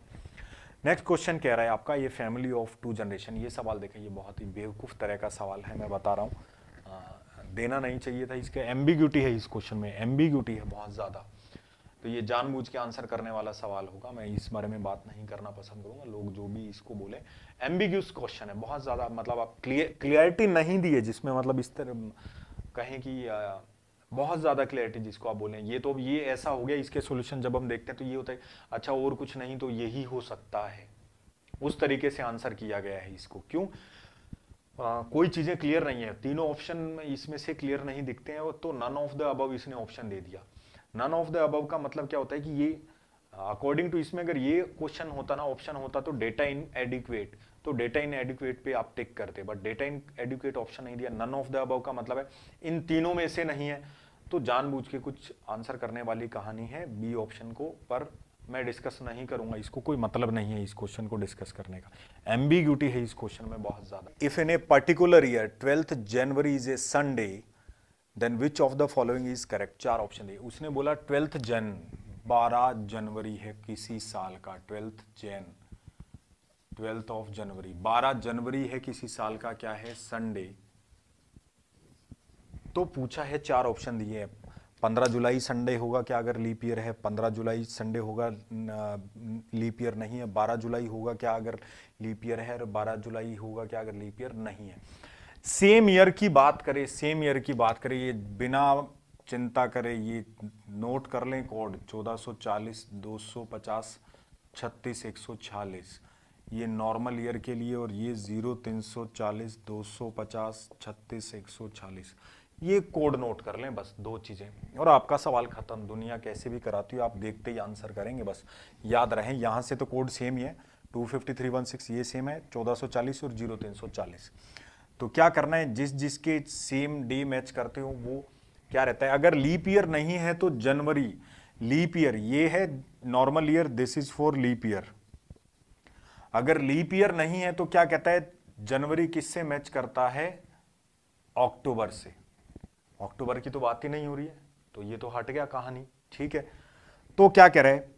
नेक्स्ट क्वेश्चन कह रहा है आपका ये फैमिली ऑफ टू जनरेशन ये सवाल देखें ये बहुत ही बेवकूफ़ तरह का सवाल है मैं बता रहा हूँ देना नहीं चाहिए था इसके एम्बिग्यूटी है इस क्वेश्चन में एम्बिग्यूटी है बहुत ज़्यादा तो ये जानबूझ के आंसर करने वाला सवाल होगा मैं इस बारे में बात नहीं करना पसंद करूंगा लोग जो भी इसको बोले एम्बिग्यूस क्वेश्चन है बहुत ज़्यादा मतलब आप क्लियर क्लियरिटी नहीं दिए जिसमें मतलब इस तरह कहें कि बहुत ज़्यादा क्लैरिटी जिसको आप बोलें ये तो अब ये ऐसा हो गया इसके सोल्यूशन जब हम देखते हैं तो ये होता है अच्छा और कुछ नहीं तो यही हो सकता है उस तरीके से आंसर किया गया है इसको क्यों आ, कोई चीज़ें क्लियर नहीं है तीनों ऑप्शन इसमें से क्लियर नहीं दिखते हैं तो नन ऑफ द अबव इसने ऑप्शन दे दिया नन ऑफ द अबव का मतलब क्या होता है कि ये अकॉर्डिंग टू इसमें अगर ये क्वेश्चन होता ना ऑप्शन होता तो डेटा इन एडिक्वेट तो डेटा इन एडिक्वेट पे आप टिक करते but data inadequate option नहीं दिया नन ऑफ द अबव का मतलब है इन तीनों में से नहीं है तो जानबूझ के कुछ आंसर करने वाली कहानी है बी ऑप्शन को पर मैं डिस्कस नहीं करूंगा इसको कोई मतलब नहीं है इस क्वेश्चन को डिस्कस करने का एम्बिग्यूटी है इस क्वेश्चन में बहुत ज़्यादा if in a particular year twelfth January is a Sunday then which of the following is correct चार ऑप्शन दिए उसने बोला ट्वेल्थ जन बारह जनवरी है किसी साल का twelfth Jan twelfth of January बारह जनवरी है किसी साल का क्या है संडे तो पूछा है चार ऑप्शन दिए हैं पंद्रह जुलाई संडे होगा क्या अगर लीप ईयर है पंद्रह जुलाई संडे होगा लीप ईयर नहीं है बारह जुलाई होगा क्या अगर लीप ईयर है और बारह जुलाई होगा क्या अगर लीप ईयर नहीं है सेम ईयर की बात करें सेम ईयर की बात करें ये बिना चिंता करें ये नोट कर लें कोड 1440 250 छत्तीस एक सौ छियालीस ये नॉर्मल ईयर के लिए और ये ज़ीरो तीन सौ चालीस दो सौ पचास छत्तीस एक सौ छियालीस ये कोड नोट कर लें बस दो चीज़ें और आपका सवाल ख़त्म दुनिया कैसे भी कराती हो आप देखते ही आंसर करेंगे बस याद रहें यहाँ से तो कोड सेम ही है two fifty three one six ये सेम है चौदह चालीस और जीरो तीन सौ चालीस तो क्या करना है जिस जिसके सेम डे मैच करते हो वो क्या रहता है अगर लीप ईयर नहीं है तो जनवरी लीप ईयर ये है normal year this is for leap year अगर लीप ईयर नहीं है तो क्या कहता है जनवरी किससे मैच करता है अक्टूबर से अक्टूबर की तो बात ही नहीं हो रही है तो ये तो हट गया कहानी ठीक है तो क्या कह रहे हैं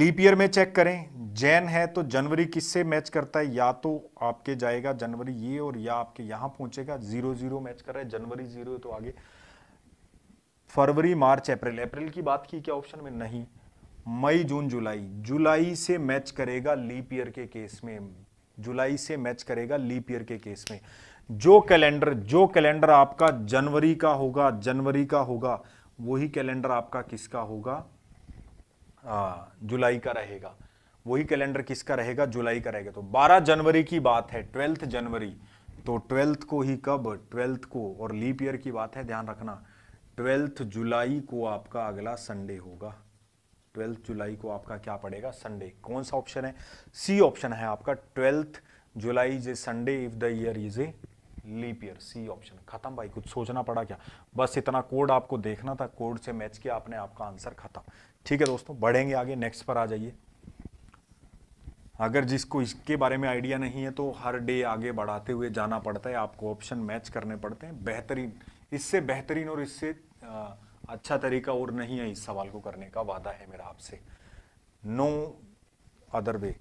लीप ईयर में चेक करें जैन है तो जनवरी किससे मैच करता है या तो आपके जाएगा जनवरी ये और या आपके यहां पहुंचेगा जीरो जीरो मैच कर रहा है जनवरी जीरो तो आगे फरवरी मार्च अप्रैल अप्रैल की बात की क्या ऑप्शन में नहीं मई जून जुलाई जुलाई से मैच करेगा लीप ईयर के केस में जुलाई से मैच करेगा लीप ईयर के केस में जो कैलेंडर जो कैलेंडर आपका जनवरी का होगा जनवरी का होगा वही कैलेंडर आपका किसका होगा आ, जुलाई का रहेगा वही कैलेंडर किसका रहेगा जुलाई का रहेगा तो 12 जनवरी की बात है ट्वेल्थ जनवरी तो ट्वेल्थ को ही कब ट्वेल्थ को और लीप ईयर की बात है ध्यान रखना ट्वेल्थ जुलाई को आपका अगला संडे होगा ट्वेल्थ जुलाई को आपका क्या पड़ेगा संडे कौन सा ऑप्शन है सी ऑप्शन है आपका twelfth July is a Sunday if the year is a leap year C option खत्म भाई कुछ सोचना पड़ा क्या बस इतना कोड आपको देखना था कोड से मैच किया आपने आपका आंसर खत्म ठीक है दोस्तों बढ़ेंगे आगे नेक्स्ट पर आ जाइए अगर जिसको इसके बारे में आइडिया नहीं है तो हर डे आगे बढ़ाते हुए जाना पड़ता है आपको ऑप्शन मैच करने पड़ते हैं बेहतरीन इससे बेहतरीन और इससे अच्छा तरीका और नहीं है इस सवाल को करने का वादा है मेरा आपसे no other way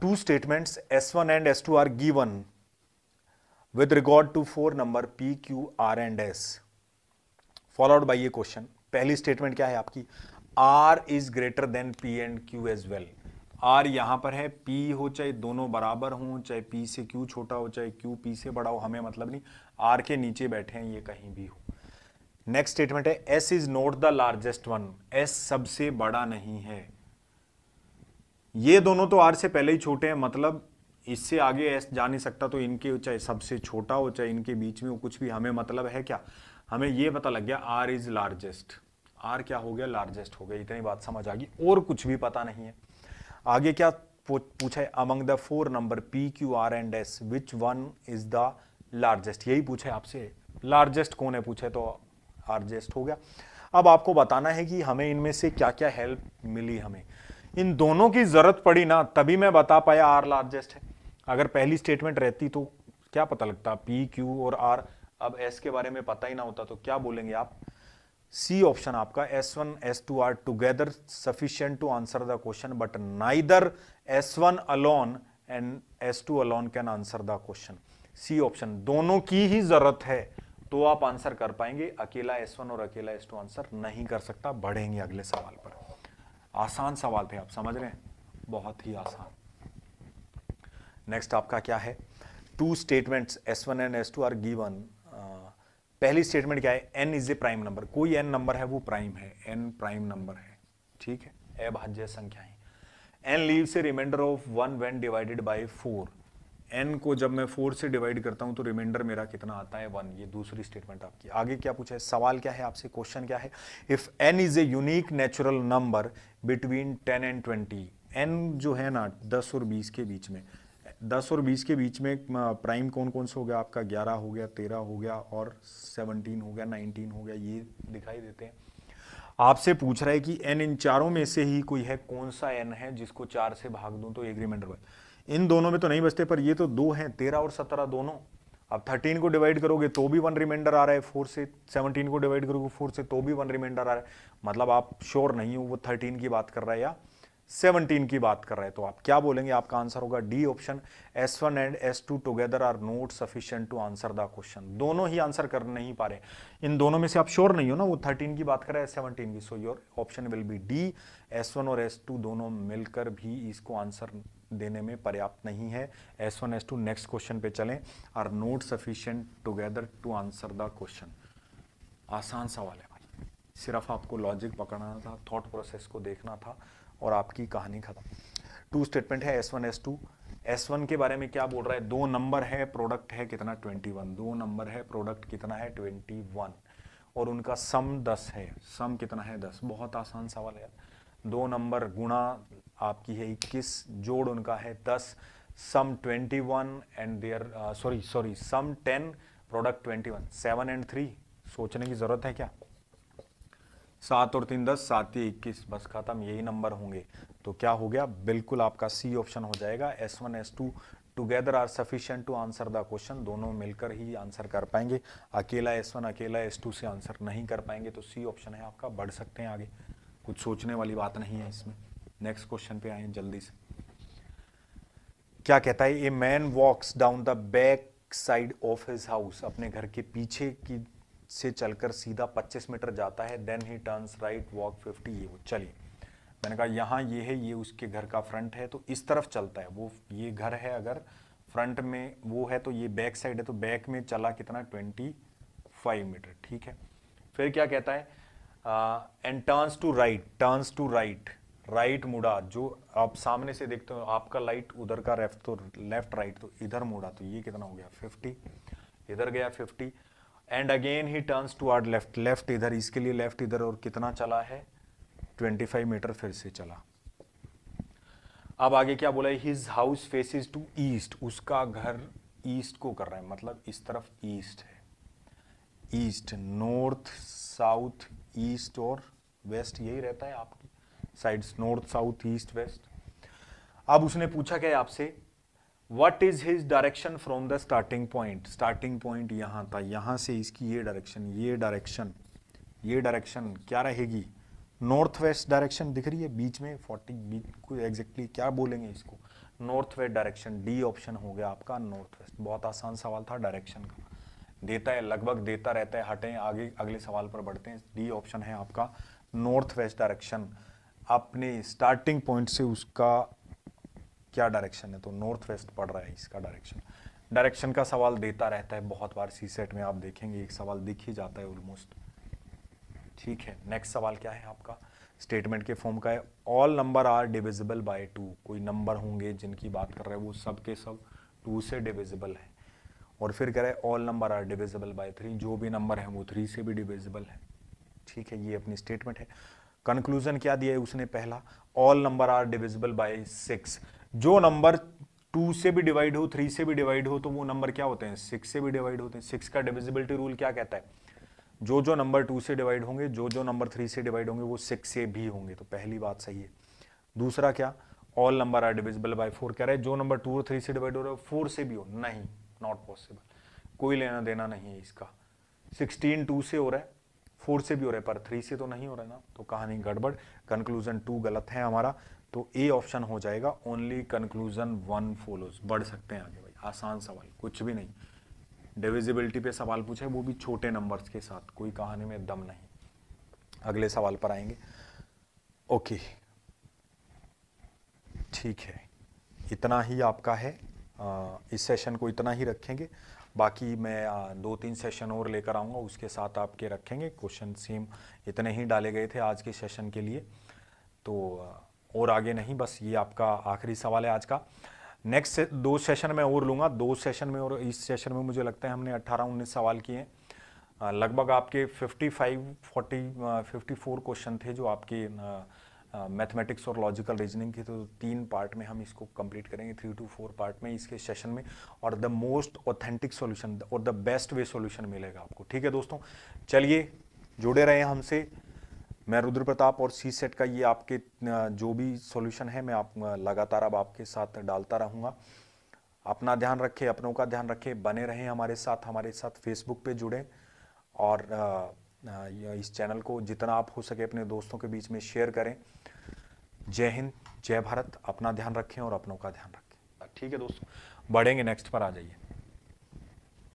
two statements S one and S two are given with regard to four number P, Q, R and S followed by ये question पहली statement क्या है आपकी R is greater than P and Q as well R यहां पर है P हो चाहे दोनों बराबर हो चाहे P से Q छोटा हो चाहे Q P से बड़ा हो हमें मतलब नहीं R के नीचे बैठे हैं ये कहीं भी हो नेक्स्ट स्टेटमेंट है S is not the largest one S सबसे बड़ा नहीं है ये दोनों तो R से पहले ही छोटे हैं मतलब इससे आगे ऐसा जा नहीं सकता तो इनके चाहे सबसे छोटा हो चाहे इनके बीच में हो कुछ भी हमें मतलब है क्या हमें ये पता लग गया आर इज लार्जेस्ट आर क्या हो गया लार्जेस्ट हो गया इतनी बात समझ आ गई और कुछ भी पता नहीं है आगे क्या पूछा है among the four number P Q R and S which one is the largest यही पूछा है आपसे लार्जेस्ट कौन है पूछे तो लार्जेस्ट हो गया अब आपको बताना है कि हमें इनमें से क्या क्या हेल्प मिली हमें इन दोनों की जरूरत पड़ी ना तभी मैं बता पाया आर लार्जेस्ट है अगर पहली स्टेटमेंट रहती तो क्या पता लगता पी क्यू और आर अब एस के बारे में पता ही ना होता तो क्या बोलेंगे आप सी ऑप्शन आपका S one S two are together sufficient to answer the question but neither S one alone and S two alone can answer the question C option दोनों की ही जरूरत है तो आप आंसर कर पाएंगे अकेला एस वन और अकेला एस टू आंसर नहीं कर सकता बढ़ेंगे अगले सवाल पर आसान सवाल थे आप समझ रहे हैं बहुत ही आसान नेक्स्ट आपका क्या है two statements S one and S two are given पहली स्टेटमेंट क्या है N is a prime number कोई एन नंबर है वो प्राइम है एन प्राइम नंबर है ठीक है अभाज्य संख्याएं N leaves remainder of one when divided by four N को जब मैं फोर से डिवाइड करता हूं तो रिमाइंडर मेरा कितना आता है वन ये दूसरी स्टेटमेंट आपकी आगे क्या पूछा है सवाल क्या है आपसे क्वेश्चन क्या है if N is a unique natural number between ten and twenty N जो है ना दस और बीस के बीच में दस और बीस के बीच में प्राइम कौन कौन सा हो गया आपका ग्यारह हो गया तेरह हो गया और सेवनटीन हो गया नाइनटीन हो गया ये दिखाई देते हैं आपसे पूछ रहा है कि एन इन चारों में से ही कोई है कौन सा एन है जिसको चार से भाग दूं तो एक रिमाइंडर इन दोनों में तो नहीं बचते पर ये तो दो हैं तेरह और सत्रह दोनों अब थर्टीन को डिवाइड करोगे तो भी वन रिमाइंडर आ रहा है फोर से सेवनटीन को डिवाइड करोगे फोर से तो भी वन रिमाइंडर आ रहा है मतलब आप श्योर नहीं हो वो थर्टीन की बात कर रहा है या सेवनटीन की बात कर रहे हैं तो आप क्या बोलेंगे आपका आंसर होगा D option S one and S two together are not sufficient to answer the question दोनों ही आंसर कर नहीं पा रहे इन दोनों में से आप श्योर नहीं हो ना वो थर्टीन की बात कर रहे हैं सेवनटीन की so your option will be D S one और एस टू दोनों मिलकर भी इसको आंसर देने में पर्याप्त नहीं है S one S two next question पे चलें are not sufficient together to answer the question आसान सवाल है भाई सिर्फ आपको लॉजिक पकड़ना था थॉट प्रोसेस को देखना था और आपकी कहानी खत्म टू स्टेटमेंट है S one S two S one के बारे में क्या बोल रहा है दो नंबर है प्रोडक्ट है कितना ट्वेंटी वन दो नंबर है प्रोडक्ट कितना है ट्वेंटी वन और उनका सम दस है सम कितना है दस बहुत आसान सवाल है दो नंबर गुणा आपकी है इक्कीस जोड़ उनका है दस sum twenty one and there sorry sorry sum ten product twenty one seven and three सोचने की ज़रूरत है क्या सात और तीन दस सात ही इक्कीस बस खत्म यही नंबर होंगे तो क्या हो गया बिल्कुल आपका सी ऑप्शन हो जाएगा S one S two together are sufficient to answer the question दोनों मिलकर ही आंसर कर पाएंगे अकेला एस वन अकेला एस टू से आंसर नहीं कर पाएंगे तो सी ऑप्शन है आपका बढ़ सकते हैं आगे कुछ सोचने वाली बात नहीं है इसमें नेक्स्ट क्वेश्चन पे आए जल्दी से क्या कहता है a man walks down the back side of his house अपने घर के पीछे की से चलकर सीधा 25 मीटर जाता है then he turns right walk 50 ये वो चलिए मैंने कहा यहाँ ये है ये उसके घर का फ्रंट है तो इस तरफ चलता है वो ये घर है अगर फ्रंट में वो है तो ये बैक साइड है तो बैक में चला कितना 25 मीटर ठीक है फिर क्या कहता है and turns to right turns to right right मुड़ा जो आप सामने से देखते हो आपका लाइट उधर का रेफ तो लेफ्ट राइट तो इधर मुड़ा तो ये कितना हो गया 50 इधर गया fifty and again he turns to her left left इधर इसके लिए लेफ्ट इधर और कितना चला है 25 मीटर फिर से चला अब आगे क्या बोला है his house faces to east उसका घर ईस्ट को कर रहा है मतलब इस तरफ ईस्ट है ईस्ट नॉर्थ साउथ ईस्ट और वेस्ट यही रहता है आपकी sides north south east west अब उसने पूछा क्या आपसे what is his direction from the starting point starting point यहाँ था यहाँ से इसकी ये डायरेक्शन ये डायरेक्शन ये डायरेक्शन क्या रहेगी नॉर्थ वेस्ट डायरेक्शन दिख रही है बीच में फोर्टी बीच को एग्जैक्टली क्या बोलेंगे इसको north west direction D option हो गया आपका नॉर्थ वेस्ट बहुत आसान सवाल था डायरेक्शन का देता है लगभग देता रहता है हटें आगे अगले सवाल पर बढ़ते हैं डी ऑप्शन है आपका नॉर्थ वेस्ट डायरेक्शन अपने स्टार्टिंग पॉइंट से उसका क्या डायरेक्शन है तो नॉर्थ वेस्ट पड़ रहा है इसका डायरेक्शन डायरेक्शन का सवाल देता रहता है बहुत बार सी सेट में आप देखेंगे एक सवाल दिख ही जाता है ऑलमोस्ट ठीक है नेक्स्ट सवाल क्या है आपका स्टेटमेंट के फॉर्म का है all number are divisible by two कोई नंबर होंगे जिनकी बात कर रहे हैं वो सब के सब टू से डिविजिबल है और फिर कह रहे हैं all number are divisible by three जो भी नंबर है वो थ्री से भी डिविजिबल है ठीक है ये अपनी स्टेटमेंट है कंक्लूजन क्या दिया है उसने पहला all number are divisible by six जो नंबर टू से भी डिवाइड हो थ्री से भी डिवाइड हो तो वो नंबर क्या होते हैं सिक्स से भी डिवाइड होते हैं सिक्स का डिविजिबिलिटी रूल क्या कहता है जो जो नंबर टू से डिवाइड होंगे जो जो नंबर थ्री से डिवाइड होंगे वो सिक्स से भी होंगे तो पहली बात सही है दूसरा क्या all number are divisible by four कह रहे हैं जो नंबर टू और थ्री से डिवाइड हो रहा है फोर से भी हो नहीं नॉट पॉसिबल कोई लेना देना नहीं है इसका सिक्सटीन टू से हो रहा है फोर से भी हो रहा है पर थ्री से तो नहीं हो रहा है ना तो कहानी गड़बड़ कंक्लूजन टू गलत है हमारा तो ए ऑप्शन हो जाएगा ओनली कंक्लूजन वन फॉलोज बढ़ सकते हैं आगे भाई आसान सवाल कुछ भी नहीं डिविजिबिलिटी पे सवाल पूछे वो भी छोटे नंबर्स के साथ कोई कहानी में दम नहीं अगले सवाल पर आएंगे ओके ठीक है इतना ही आपका है इस सेशन को इतना ही रखेंगे बाकी मैं दो तीन सेशन और लेकर आऊँगा उसके साथ आपके रखेंगे क्वेश्चन सेम इतने ही डाले गए थे आज के सेशन के लिए तो आ, और आगे नहीं बस ये आपका आखिरी सवाल है आज का नेक्स्ट से, दो सेशन में और लूँगा दो सेशन में और इस सेशन में मुझे लगता है हमने अट्ठारह उन्नीस सवाल किए हैं लगभग आपके fifty five forty fifty four question थे जो आपके मैथमेटिक्स और लॉजिकल रीजनिंग के तो तीन पार्ट में हम इसको कंप्लीट करेंगे थ्री टू फोर पार्ट में इसके सेशन में और द मोस्ट ऑथेंटिक सॉल्यूशन और द बेस्ट वे सॉल्यूशन मिलेगा आपको ठीक है दोस्तों चलिए जुड़े रहें हमसे मैं रुद्र प्रताप और सी सेट का ये आपके जो भी सॉल्यूशन है मैं आप लगातार अब आपके साथ डालता रहूँगा अपना ध्यान रखें अपनों का ध्यान रखें बने रहें हमारे साथ हमारे साथ फेसबुक पे जुड़ें और इस चैनल को जितना आप हो सके अपने दोस्तों के बीच में शेयर करें जय हिंद जय भारत अपना ध्यान रखें और अपनों का ध्यान रखें ठीक है दोस्तों बढ़ेंगे नेक्स्ट पर आ जाइए